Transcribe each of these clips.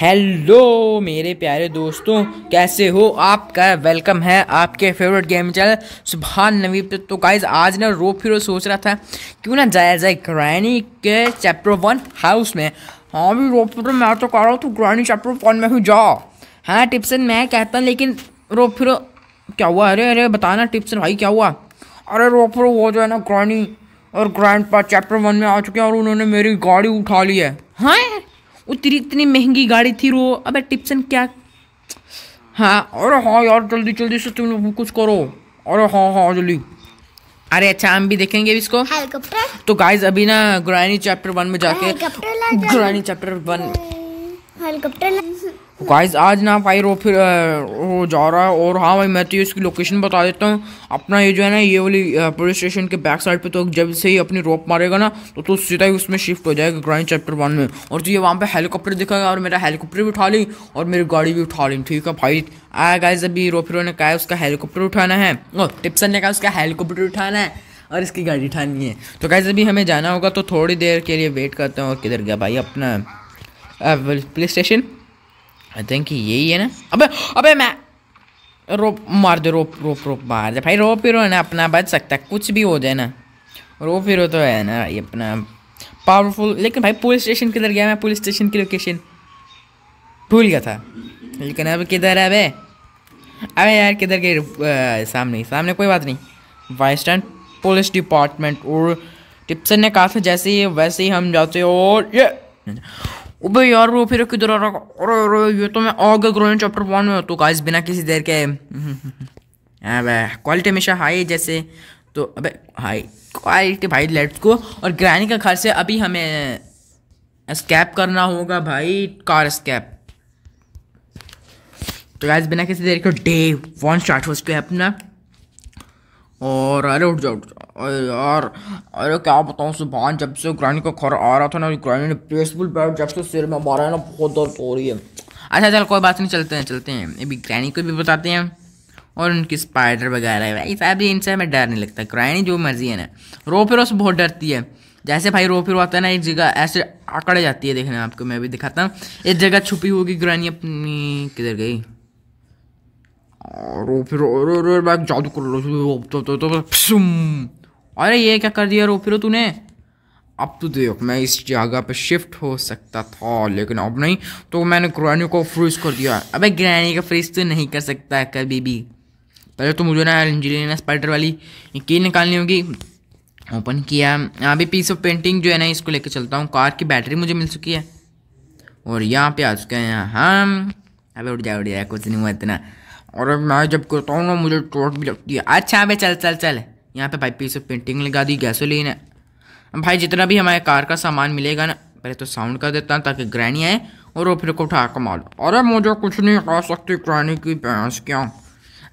Hello मेरे प्यारे दोस्तों कैसे हो आपका वेलकम है आपके फेवरेट गेम चैनल सुबह नवीब तो गाइज आज ना रो फिर सोच रहा था क्यों ना जाया जाए ग्रैनी के चैप्टर वन हाउस में हाँ भी रो तो फिर मैं तो कह रहा हूँ तो ग्रैनी चैप्टर वन में भी जाओ हाँ टिप्सन मैं कहता हूँ लेकिन रो फिर क्या हुआ अरे अरे बताना टिप्सन भाई क्या हुआ अरे रो फिर वो जो है ना ग्रैनी और ग्रैंड चैप्टर वन में आ चुके हैं और उन्होंने मेरी गाड़ी उठा ली है हाँ उतनी इतनी महंगी गाड़ी थी रो अबे टिप्सन क्या हाँ अरे हाँ यार जल्दी जल्दी से तुम लोग कुछ करो अरे हाँ हाँ जल्दी अरे अच्छा हम भी देखेंगे इसको तो गाइज अभी ना ग्रानी चैप्टर वन में जाके Granny chapter one helicopter guys आज ना भाई रो फिर वो जा रहा है और हाँ भाई मैं तो ये इसकी लोकेशन बता देता हूँ अपना ये जो है ना ये वाली पुलिस स्टेशन के बैक साइड पे तो जब से ही अपनी रोप मारेगा ना तो तो सीधा ही उसमें शिफ्ट हो जाएगा ग्राइंड चैप्टर वन में और तो ये वहाँ पे हेलीकॉप्टर दिखाएगा और मेरा हेलीकॉप्टर भी उठा ली और मेरी गाड़ी भी उठा ली ठीक है भाई आया गाइज अभी रोफिरो ने कहा है उसका हेलीकॉप्टर उठाना है टिप्सन ने कहा उसका हेलीकॉप्टर उठाना है और इसकी गाड़ी उठानी है तो कैसे भी हमें जाना होगा तो थोड़ी देर के लिए वेट करते हैं और किधर गया भाई अपना पुलिस स्टेशन आई थिंक यही है ना अबे अबे मैं रोप मार दे रोप रोप रोप मार दे भाई रोप हीरो है ना अपना बच सकता है कुछ भी हो जाए ना रोप हीरो तो है ना भाई अपना पावरफुल लेकिन भाई पुलिस स्टेशन किधर गया मैं पुलिस स्टेशन की लोकेशन भूल गया था लेकिन अब किधर है अबे अबे यार किधर गए सामने सामने कोई बात नहीं वाइस स्टैंड पुलिस डिपार्टमेंट और टिप्सन ने कहा था जैसे ही वैसे ही हम जाते और ये अबे यार वो फिर किधर आ रहा अरे अरे ये तो मैं आगे ग्रोइंग चैप्टर वन में तो गाइस बिना किसी देर के अबे क्वालिटी हमेशा हाई जैसे तो अबे हाई क्वालिटी भाई लेट्स गो और ग्रैनी का घर से अभी हमें स्कैप करना होगा भाई कार स्कैप तो गाइस बिना किसी देर के डे वन स्टार्ट हो चुके हैं अपना और अरे उठ जाओ उठ जाओ यार अरे क्या बताऊँ सुबह जब से ग्रानी का घर आ रहा था ना ग्रानी ने पेसबुल बैट जब से सिर में मारा है ना बहुत दर्द हो रही है अच्छा चल कोई बात नहीं चलते हैं चलते हैं अभी ग्रैनी को भी बताते हैं और उनकी स्पाइडर वगैरह है भाई साहब इनसे हमें डर नहीं लगता ग्रैनी जो मर्जी है ना रो फिर से बहुत डरती है जैसे भाई रो फिर आता है ना एक जगह ऐसे आकड़ जाती है देखना आपको मैं भी दिखाता हूँ एक जगह छुपी होगी ग्रैनी अपनी किधर गई रो फिर जादू कर लो तो तो तो, तो, तो अरे ये क्या कर दिया रोपिरो तूने अब तो देख मैं इस जगह पे शिफ्ट हो सकता था लेकिन अब नहीं तो मैंने ग्रैनी को फ्रीज कर दिया अबे ग्रैनी का फ्रीज तो नहीं कर सकता कभी भी पहले तो मुझे ना इंजीनियर स्पाइडर वाली की निकालनी होगी ओपन किया अभी पीस ऑफ पेंटिंग जो है ना इसको लेकर चलता हूँ कार की बैटरी मुझे मिल चुकी है और यहाँ पे आ चुके हैं यहाँ हम अभी उठ जाए उठ जाए कुछ नहीं हुआ इतना और मैं जब करता हूँ ना मुझे चोट भी लगती है अच्छा अभी चल चल चल यहाँ पे भाई पीस ऑफ पेंटिंग लगा दी गैसोलीन है भाई जितना भी हमारे कार का सामान मिलेगा ना पहले तो साउंड कर देता हूँ ताकि ग्रैनी आए और वो फिर को उठा कर मारो अरे मुझे कुछ नहीं खा सकती ग्रैनी की भैंस क्यों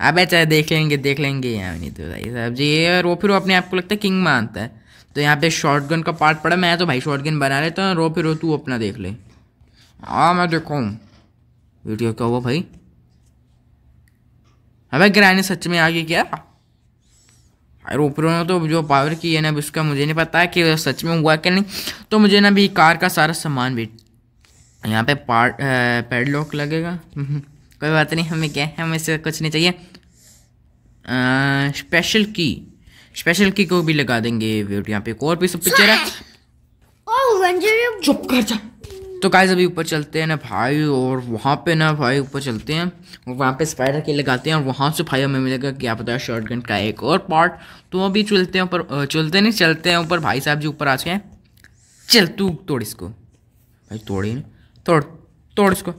अब चाहे देख लेंगे देख लेंगे यहाँ नहीं तो भाई साहब जी और वो फिर वो अपने आप को लगता है किंग मानता है तो यहाँ पे शॉर्ट गन का पार्ट पड़ा मैं तो भाई शॉर्ट गन बना लेता हूँ रो फिर रो तू अपना देख ले हाँ मैं देखूँ वीडियो क्या हुआ भाई हमें ग्रैनी सच में आ गई क्या ऊपर ने तो जो पावर की है ना अभी उसका मुझे नहीं पता है कि सच में हुआ कि नहीं तो मुझे ना अभी कार का सारा सामान भी यहाँ पे पार्ट पेडलॉक लगेगा हम्म, कोई बात नहीं हमें क्या है हमें से कुछ नहीं चाहिए स्पेशल की स्पेशल की को भी लगा देंगे यहाँ पे एक और सब पिक्चर है चुप कर जा तो गाइज अभी ऊपर चलते हैं ना भाई और वहाँ पे ना भाई ऊपर चलते हैं और वहाँ पे स्पाइडर के लगाते हैं और वहाँ से भाई हमें मिलेगा क्या पता है शॉर्ट का एक और पार्ट तो अभी चलते हैं ऊपर चलते नहीं चलते हैं ऊपर भाई साहब जी ऊपर आ चुके हैं चल तू तोड़ इसको भाई तोड़ ही तोड़ तोड़ इसको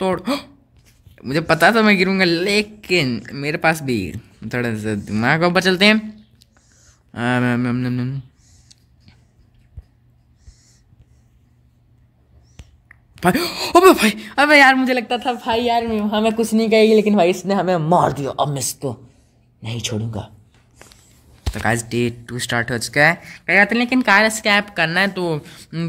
तोड़ मुझे पता था मैं गिरूँगा लेकिन मेरे पास भी थोड़ा सा दिमाग ऊपर चलते हैं भाई ओ भाई अबे यार मुझे लगता था भाई यार हमें कुछ नहीं कहेगी लेकिन भाई इसने हमें मार दिया अब मैं इसको नहीं छोड़ूंगा तो गाइस डे टू स्टार्ट हो चुका है कह जाते हैं लेकिन कार स्कैप करना है तो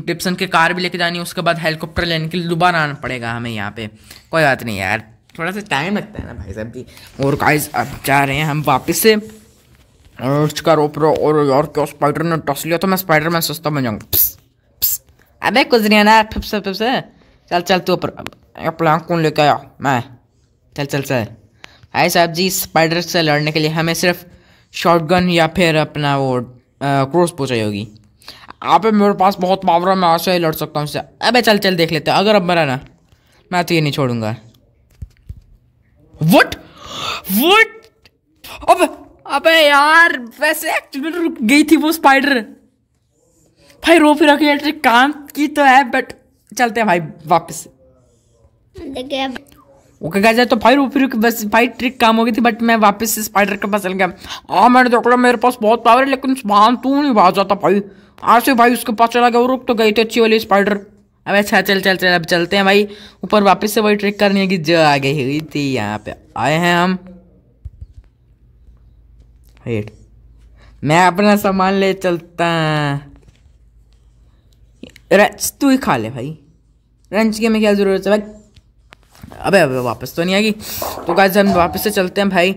टिप्सन के कार भी लेके जानी है उसके बाद हेलीकॉप्टर लेने के लिए दोबारा आना पड़ेगा हमें यहाँ पे कोई बात नहीं यार थोड़ा सा टाइम लगता है ना भाई साहब जी और गाइस अब जा रहे हैं हम वापस से उसका ऊपर और यार क्या स्पाइडर ने टस लिया तो मैं स्पाइडर मैन सस्ता बन जाऊँगा अब कुछ नहीं ना फिप से फिप से चल चल तू प्लांक कौन लेके आया मैं चल चल चल भाई साहब जी स्पाइडर से लड़ने के लिए हमें सिर्फ शॉटगन या फिर अपना वो क्रोस चाहिए होगी आप मेरे पास बहुत पावर है मैं आशा ही लड़ सकता हूँ उससे अबे चल चल देख लेते अगर अब मरा ना मैं तो ये नहीं छोड़ूंगा वट वट अब अबे यार वैसे एक्चुअली रुक गई थी वो स्पाइडर भाई रो फिर काम की तो है बट चलते हैं भाई वापस ओके गाइस तो भाई ऊपर की बस फाइट ट्रिक काम हो गई थी बट मैं वापस स्पाइडर के पास चल गया हाँ मैंने देख लिया मेरे पास बहुत पावर है लेकिन वहाँ तू नहीं भाग जाता भाई आशे भाई उसके पास चला गया रुक तो गई थी अच्छी वाली स्पाइडर अब अच्छा चल चल चल अब चलते हैं भाई ऊपर वापस से वही ट्रिक करनी है कि जो आ गई हुई थी यहाँ पे आए हैं हम वेट मैं अपना सामान ले चलता रेस्ट तू ही खा ले भाई रंच की हमें क्या ज़रूरत है भाई अबे अबे वापस तो नहीं आएगी तो गाइज हम वापस से चलते हैं भाई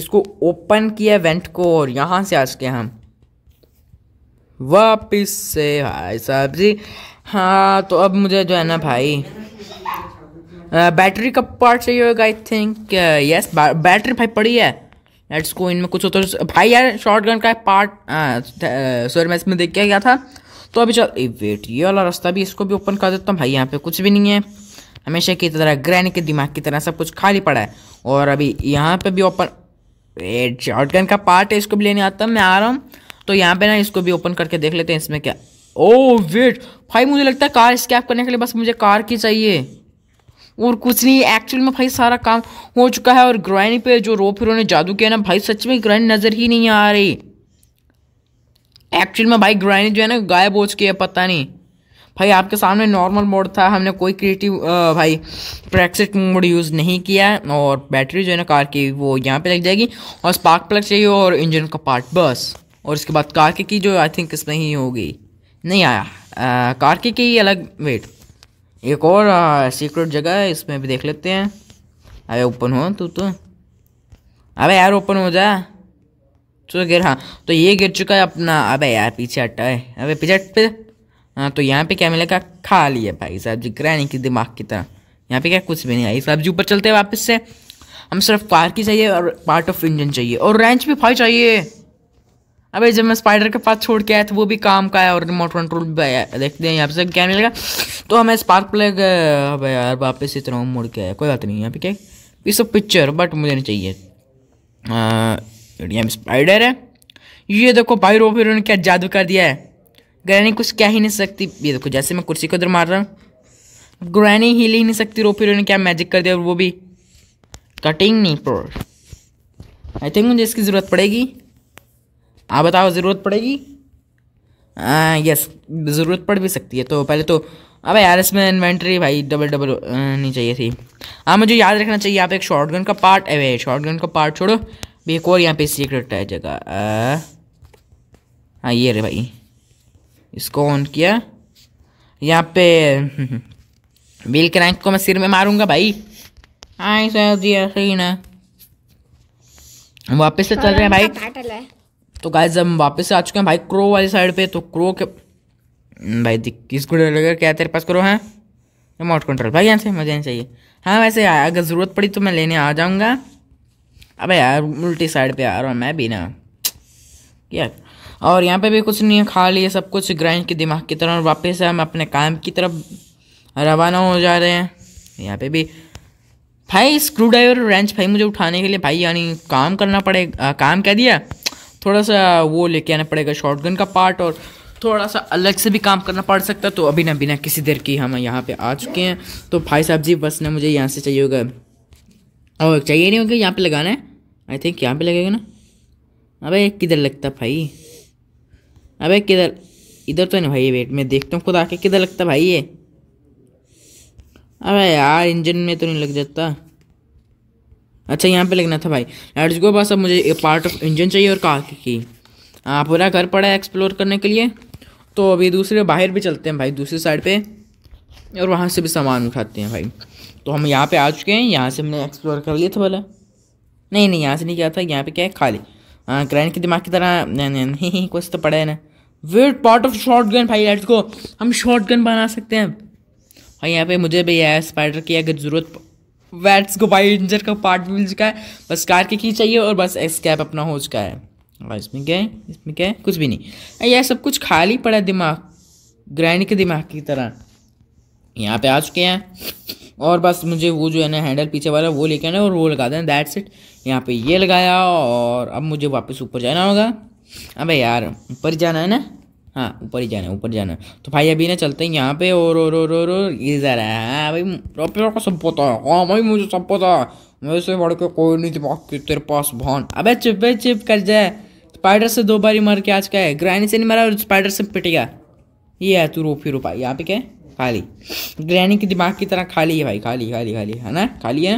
इसको ओपन किया वेंट को और यहाँ से आज के हम वापिस से भाई साहब जी हाँ तो अब मुझे जो है ना भाई बैटरी का पार्ट चाहिए होगा आई थिंक यस बैटरी भाई पड़ी है लेट्स को इनमें कुछ होता भाई यार शॉर्ट गन का पार्ट सॉरी मैं इसमें देख क्या गया था तो अभी चल ए वेट ये वाला रास्ता भी इसको भी ओपन कर देता हूँ भाई यहाँ पे कुछ भी नहीं है हमेशा की तरह ग्रहण के दिमाग की तरह सब कुछ खाली पड़ा है और अभी यहाँ पे भी ओपन शॉर्ट गन का पार्ट है इसको भी लेने आता हूँ मैं आ रहा हूँ तो यहाँ पे ना इसको भी ओपन करके देख लेते हैं इसमें क्या ओ वेट भाई मुझे लगता है कार स्कैप करने के लिए बस मुझे कार की चाहिए और कुछ नहीं एक्चुअल में भाई सारा काम हो चुका है और ग्रैनी पे जो रो फिर ने जादू किया ना भाई सच में ग्रैंड नज़र ही नहीं आ रही एक्चुअल में भाई ग्राइंड जो है ना गायब हो चुकी है पता नहीं भाई आपके सामने नॉर्मल मोड था हमने कोई क्रिएटिव भाई प्रैक्सिट मोड यूज़ नहीं किया और बैटरी जो है ना कार की वो यहाँ पे लग जाएगी और स्पार्क प्लग चाहिए और इंजन का पार्ट बस और इसके बाद कार की, की जो आई थिंक इसमें ही होगी नहीं आया आ, कार की, की अलग वेट एक और सीक्रेट जगह है इसमें भी देख लेते हैं अरे ओपन हो तू तो अरे यार ओपन हो जाए तो गिर हाँ तो ये गिर चुका है अपना अबे यार पीछे हटा है अबे पीछे हट पे हाँ तो यहाँ पे क्या मिलेगा खाली है भाई साहब जी ग्रह नहीं कि दिमाग की तरह यहाँ पे क्या कुछ भी नहीं आई साहब जी ऊपर चलते हैं वापस से हम सिर्फ कार की चाहिए और पार्ट ऑफ इंजन चाहिए और रेंच भी फाइव चाहिए अबे जब मैं स्पाइडर के पास छोड़ के आया था तो वो भी काम का है और रिमोट कंट्रोल भी आया देखते हैं यहाँ से क्या मिलेगा तो हमें स्पार्क प्लग अब यार वापस इतना मुड़ के आया कोई बात नहीं यहाँ पे क्या सब पिक्चर बट मुझे नहीं चाहिए हाँ, मीडियम स्पाइडर है ये देखो भाई रोबोट ने क्या जादू कर दिया है ग्रैनी कुछ कह ही नहीं सकती ये देखो जैसे मैं कुर्सी को उधर मार रहा हूँ ग्रैनी हिल ही नहीं सकती रोबोट ने क्या मैजिक कर दिया और वो भी कटिंग नहीं प्रो आई थिंक मुझे इसकी ज़रूरत पड़ेगी आप बताओ ज़रूरत पड़ेगी आ, यस ज़रूरत पड़ भी सकती है तो पहले तो अब यार इसमें इन्वेंट्री भाई डबल डबल नहीं चाहिए थी हाँ मुझे याद रखना चाहिए आप एक शॉर्ट गन का पार्ट अवे शॉर्ट गन का पार्ट छोड़ो एक और यहाँ पे सीक्रेट है जगह हाँ ये रे भाई इसको ऑन किया यहाँ पे बिल क्रैंक को मैं सिर में मारूंगा भाई हाँ सर जी ऐसे ही ना वापस से चल रहे हैं भाई तो जब हम वापस से आ चुके हैं भाई क्रो वाली साइड पे तो क्रो के भाई किस को लगेगा क्या तेरे पास करो है रिमोट कंट्रोल भाई यहाँ से मुझे नहीं चाहिए हाँ वैसे अगर ज़रूरत पड़ी तो मैं लेने आ जाऊँगा अबे यार उल्टी साइड पे आ रहा हूँ मैं भी ना यार और यहाँ पे भी कुछ नहीं है खा लिए सब कुछ ग्राइंड के दिमाग की तरह और वापस हम अपने काम की तरफ रवाना हो जा रहे हैं यहाँ पे भी भाई स्क्रू ड्राइवर रेंच भाई मुझे उठाने के लिए भाई यानी काम करना पड़ेगा काम कह दिया थोड़ा सा वो लेके आना पड़ेगा शॉटगन का पार्ट और थोड़ा सा अलग से भी काम करना पड़ सकता है तो अभी ना बिना किसी देर की हम यहाँ पे आ चुके हैं तो भाई साहब जी बस ना मुझे यहाँ से चाहिए होगा और चाहिए नहीं होगा यहाँ पे लगाना है आई थिंक यहाँ पे लगेगा ना अबे किधर लगता भाई अबे किधर इधर तो नहीं भाई वेट मैं देखता हूँ खुद आके किधर लगता भाई ये अबे यार इंजन में तो नहीं लग जाता अच्छा यहाँ पे लगना था भाई लेट्स गो बस अब मुझे एक पार्ट ऑफ इंजन चाहिए और कार की हाँ पूरा घर पड़ा है एक्सप्लोर करने के लिए तो अभी दूसरे बाहर भी चलते हैं भाई दूसरी साइड पर और वहाँ से भी सामान उठाते हैं भाई तो हम यहाँ पे आ चुके हैं यहाँ से हमने एक्सप्लोर कर लिया था भला नहीं नहीं यहाँ से नहीं किया था यहाँ पे क्या है खाली हाँ ग्रैंड के दिमाग की तरह नहीं कुछ तो पड़ा है ना wait part of shotgun भाई लेट्स को हम शॉर्ट गन बना सकते हैं और यहाँ पे मुझे भी यह स्पाइडर की अगर ज़रूरत वैट्स को भाई इंजर का पार्ट मिल चुका है बस कार की की चाहिए और बस कैप अपना हो चुका है और इसमें क्या है इसमें क्या है कुछ भी नहीं यह सब कुछ खाली पड़ा दिमाग ग्रैंड के दिमाग की तरह यहाँ पे आ चुके हैं और बस मुझे वो जो है ना हैंडल पीछे वाला वो लेके आना और वो लगा देना दैट्स इट यहाँ पे ये लगाया और अब मुझे वापस ऊपर जाना होगा अबे यार ऊपर जाना है ना हाँ ऊपर ही जाना है ऊपर जाना है तो भाई अभी ना चलते हैं यहाँ पे और और और और ये जा रहा है हाँ भाई रोपे को सब पता है हाँ भाई मुझे सब पता मेरे से बढ़ के कोई नहीं दिमाग तेरे पास भान अबे चुप चिप कर जाए स्पाइडर से दो बारी मर के आज क्या है ग्रैनी से नहीं मरा और स्पाइडर से पिट गया ये है तू रो फिर पा यहाँ पे क्या खाली ग्रैनी के दिमाग की तरह खाली है भाई खाली खाली खाली है ना खाली है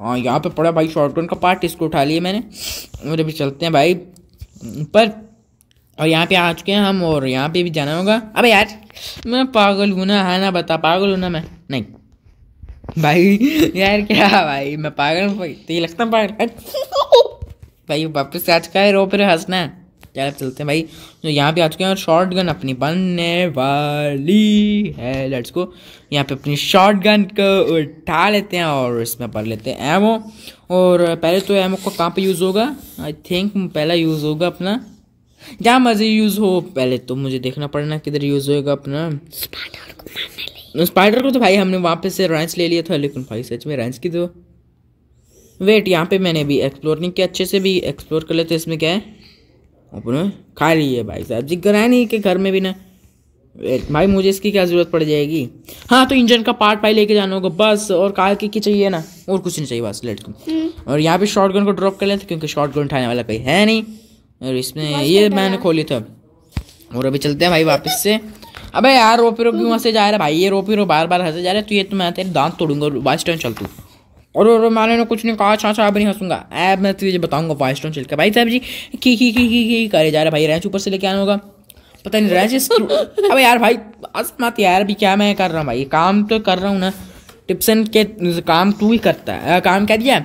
हाँ यहाँ पे पड़ा भाई शॉर्ट का पार्ट इसको उठा लिया मैंने और अभी चलते हैं भाई पर और यहाँ पे आ चुके हैं हम और यहाँ पे भी जाना होगा अबे यार मैं पागल हूँ ना है हाँ ना बता पागल हूँ ना मैं नहीं भाई यार क्या भाई मैं पागल हूँ तो ये लगता पागल भाई वापस आज का है रो पर हंसना है ज़्यादा चलते हैं भाई तो यहाँ पे आ चुके हैं और शॉर्ट गन अपनी बनने वाली है लेट्स को यहाँ पे अपनी शॉर्ट गन को उठा लेते हैं और इसमें भर लेते हैं एमओ और पहले तो एमओ को कहाँ पे यूज़ होगा आई थिंक पहला यूज़ होगा अपना जहाँ मर्जी यूज़ हो पहले तो मुझे देखना पड़ना किधर यूज़ होगा अपना स्पाइडर को तो भाई हमने वापस से रेंच ले लिया था लेकिन भाई सच में रेंच की तो वेट यहाँ पे मैंने भी एक्सप्लोर नहीं किया अच्छे से भी एक्सप्लोर कर लेते इसमें क्या है अपने खा ली है भाई साहब जिक्र है नहीं कि घर में भी ना भाई मुझे इसकी क्या ज़रूरत पड़ जाएगी हाँ तो इंजन का पार्ट भाई लेके जाना होगा बस और कार की की चाहिए ना और कुछ नहीं चाहिए बस लेट को हम्म। और यहाँ पे शॉर्ट गन को ड्रॉप कर लेते क्योंकि शॉर्ट गन उठाने वाला कोई है नहीं और इसमें ये मैंने खोली था और अभी चलते हैं भाई वापस से अबे यार रोपी रो क्यों हंसे जा रहा है भाई ये रोपी रो बार बार हंसे जा रहे तो ये तो मैं तेरे दांत तोड़ूंगा बाइस टाइम चल तू और और मैंने ने कुछ नहीं कहा अच्छा अच्छा अब नहीं हंसूंगा ऐप मैं तुझे तो बताऊंगा फाइव स्टोन चिल्का भाई साहब जी की की की की की करे जा रहा भाई रैंच ऊपर से लेके आना होगा पता नहीं रैंच अब यार भाई असमत यार अभी क्या मैं कर रहा हूँ भाई काम तो कर रहा हूँ ना टिप्सन के काम तू ही करता है आ, काम कह दिया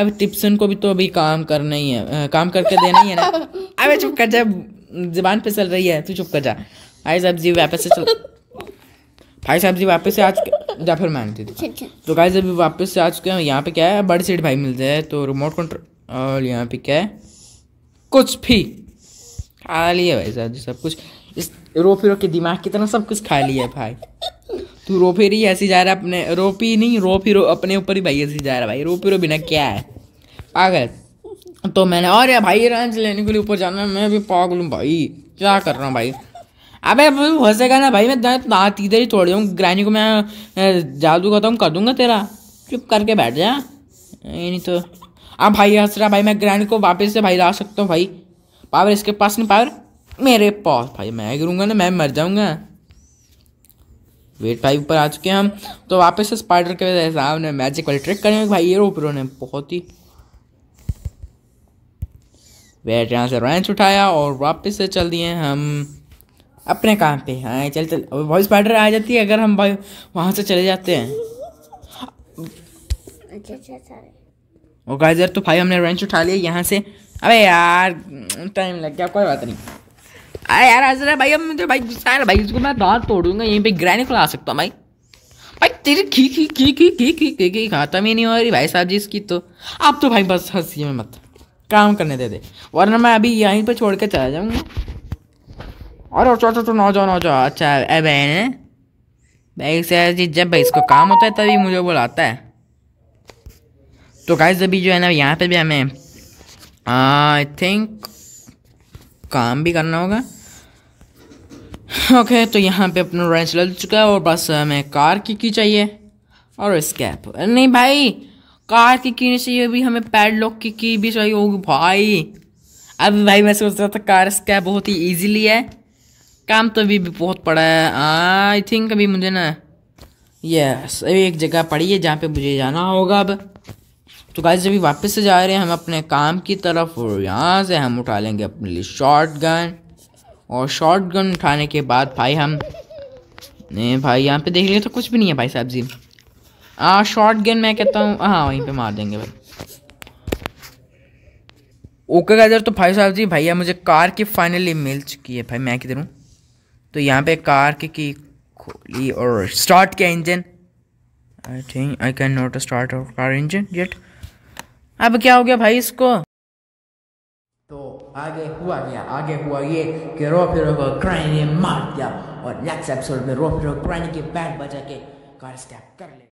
अब टिप्सन को भी तो अभी काम करना ही है आ, काम करके देना ही है ना अब चुप कर जा जबान चल रही है तू चुप कर जा भाई साहब जी वापस से चल भाई साहब जी वापस से आज फिर मान थी तो भाई साहब जी वापस से आज के यहाँ पे क्या है बड़ी सीट भाई मिलते हैं तो रिमोट कंट्रोल और यहाँ पे क्या है कुछ भी खा लिया भाई साहब जी सब कुछ इस रो फिर के दिमाग कितना सब कुछ खा लिया भाई तू रो फिर ही ऐसे जा रहा अपने रो पी नहीं रो फिर अपने ऊपर ही भाई ऐसे जा रहा भाई रो फिर बिना क्या है पागल तो मैंने और यार भाई रंज लेने के लिए ऊपर जाना मैं भी पागल हूँ भाई क्या कर रहा हूँ भाई अब फंसेगा ना भाई मैं दांत इधर ही तोड़ दूँ ग्रानी को मैं जादू खत्म तो कर दूंगा तेरा चुप करके बैठ जा नहीं तो अब हाँ भाई हंस रहा भाई मैं ग्रैंड को वापस से भाई ला सकता हूँ भाई पावर इसके पास नहीं पावर मेरे पास भाई मैं गिरूंगा ना मैं मर जाऊँगा वेट भाई ऊपर आ चुके हैं हम तो वापस से स्पाइडर के सामने मैजिक वाली ट्रिक करेंगे भाई ये ऊपर ने बहुत ही वेट यहाँ से रेंच उठाया और वापस से चल दिए हम अपने काम पे हाँ चल चल वॉइस पार्टर आ जाती है अगर हम भाई वहाँ से चले जाते हैं वो अच्छा, गाइजर अच्छा, तो भाई हमने रेंच उठा लिया यहाँ से अबे यार टाइम लग गया कोई बात नहीं अरे यार हजरा भाई अब तो भाई गुस्सा है भाई इसको मैं दांत तोड़ूंगा यहीं पे ग्रैनी ला सकता हूँ भाई भाई तेरी खी खी खी खी खी खी खी खी खत्म ही नहीं हो रही भाई साहब जी इसकी तो आप तो भाई बस हंसी में मत काम करने दे दे वरना मैं अभी यहीं पर छोड़ के चला जाऊँगा अरे अच्छा अच्छा ना जाओ ना जाओ अच्छा अरे बहन भाई जी जब भाई इसको काम होता है तभी मुझे बुलाता है तो गाइस अभी जो है ना यहाँ पे भी हमें आई थिंक काम भी करना होगा ओके तो यहाँ पे अपना रेंच लग चुका है और बस हमें कार की की चाहिए और स्कैप नहीं भाई कार की की नहीं चाहिए अभी हमें पैडलॉक की की भी चाहिए होगी भाई अब भाई मैं सोच रहा था कार स्कैप बहुत ही ईजिली है काम तो अभी भी बहुत पड़ा है आई थिंक अभी मुझे ना यस अभी एक जगह पड़ी है जहाँ पे मुझे जाना होगा अब तो गाइस अभी वापस से जा रहे हैं हम अपने काम की तरफ और यहाँ से हम उठा लेंगे अपने लिए शॉर्ट गन और शॉर्ट गन उठाने के बाद भाई हम नहीं भाई यहाँ पे देख लिया तो कुछ भी नहीं है भाई साहब जी हाँ शॉर्ट गन मैं कहता हूँ हाँ वहीं पे मार देंगे भाई ओके गाइस तो भाई साहब जी भैया मुझे कार की फाइनली मिल चुकी है भाई मैं किधर हूँ तो यहाँ पे कार की की खोली और स्टार्ट किया engine I think I can not start our car engine yet अब क्या हो गया भाई इसको तो आगे हुआ क्या आगे हुआ ये कि रो फिर को क्राइन ने मार दिया और नेक्स्ट एपिसोड में रो फिर क्राइन के बैंड बजा के कार स्टैप कर ले